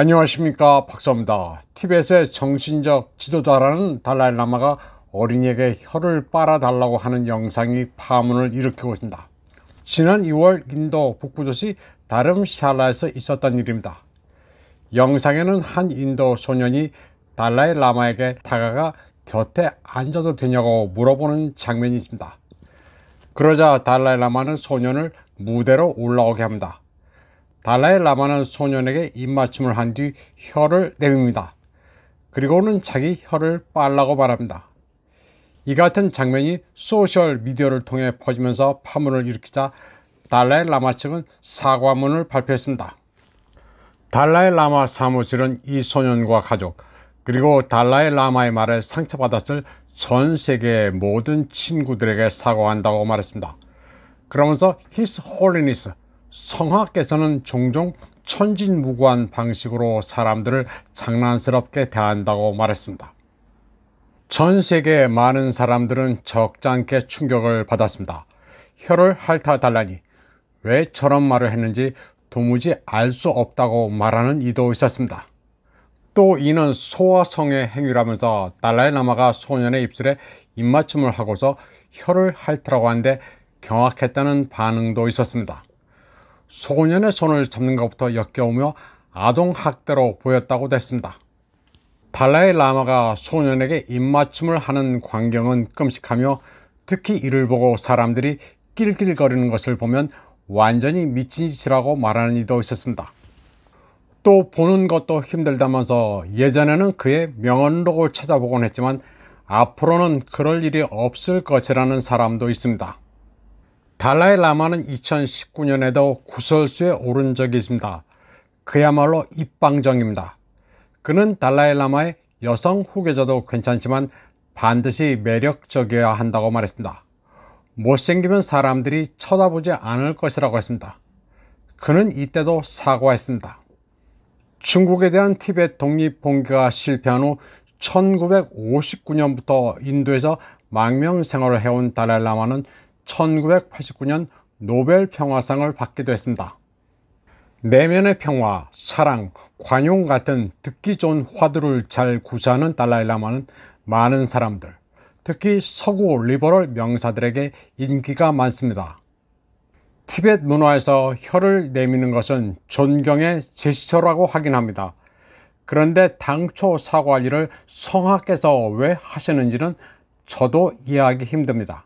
안녕하십니까 박사입니다. 티벳의 정신적 지도자라는 달라이라마가 어린이에게 혀를 빨아달라고 하는 영상이 파문을 일으키고 있습니다. 지난 2월 인도 북부도시 다름샬라에서 있었던 일입니다. 영상에는 한 인도 소년이 달라이라마에게 다가가 곁에 앉아도 되냐고 물어보는 장면이 있습니다. 그러자 달라이라마는 소년을 무대로 올라오게 합니다. 달라이 라마는 소년에게 입맞춤을 한 뒤 혀를 내밉니다. 그리고는 자기 혀를 빨라고 말합니다. 이 같은 장면이 소셜 미디어를 통해 퍼지면서 파문을 일으키자 달라이 라마 측은 사과문을 발표했습니다. 달라이 라마 사무실은 이 소년과 가족 그리고 달라이 라마의 말에 상처받았을 전 세계의 모든 친구들에게 사과한다고 말했습니다. 그러면서 His Holiness 성학께서는 종종 천진무구한 방식으로 사람들을 장난스럽게 대한다고 말했습니다. 전 세계 많은 사람들은 적잖게 충격을 받았습니다. 혀를 핥아달라니 왜 저런 말을 했는지 도무지 알 수 없다고 말하는 이도 있었습니다. 또 이는 소화성의 행위라면서 달라이나마가 소년의 입술에 입맞춤을 하고서 혀를 핥으라고 하는데 경악했다는 반응도 있었습니다. 소년의 손을 잡는 것부터 역겨우며 아동학대로 보였다고 됐습니다. 달라이 라마가 소년에게 입맞춤을 하는 광경은 끔찍하며 특히 이를 보고 사람들이 낄낄거리는 것을 보면 완전히 미친 짓이라고 말하는 이도 있었습니다. 또 보는 것도 힘들다면서 예전에는 그의 명언록을 찾아보곤 했지만 앞으로는 그럴 일이 없을 것이라는 사람도 있습니다. 달라이라마는 2019년에도 구설수에 오른 적이 있습니다. 그야말로 입방정입니다. 그는 달라이라마의 여성 후계자도 괜찮지만 반드시 매력적이어야 한다고 말했습니다. 못생기면 사람들이 쳐다보지 않을 것이라고 했습니다. 그는 이때도 사과했습니다. 중국에 대한 티벳 독립 봉기가 실패한 후 1959년부터 인도에서 망명 생활을 해온 달라이라마는 1989년 노벨 평화상을 받기도 했습니다. 내면의 평화, 사랑, 관용 같은 듣기 좋은 화두를 잘 구사하는 달라일라마는 많은 사람들, 특히 서구 리버럴 명사들에게 인기가 많습니다. 티벳 문화에서 혀를 내미는 것은 존경의 제스처라고 하긴 합니다. 그런데 당초 사과할 일을 성하께서 왜 하시는지는 저도 이해하기 힘듭니다.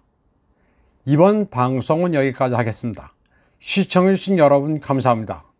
이번 방송은 여기까지 하겠습니다. 시청해주신 여러분 감사합니다.